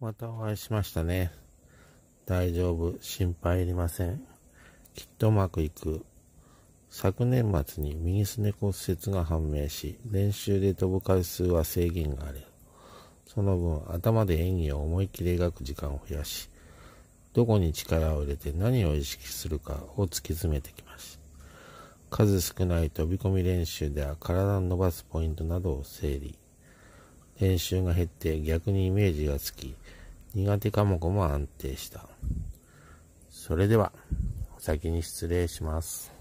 またお会いしましたね。大丈夫。心配いりません。きっとうまくいく。昨年末に右すね骨折が判明し、練習で飛ぶ回数は制限がある。その分、頭で演技を思い切り描く時間を増やし、どこに力を入れて何を意識するかを突き詰めてきました。数少ない飛び込み練習では体を伸ばすポイントなどを整理。練習が減って逆にイメージがつき、苦手科目も安定した。それでは、お先に失礼します。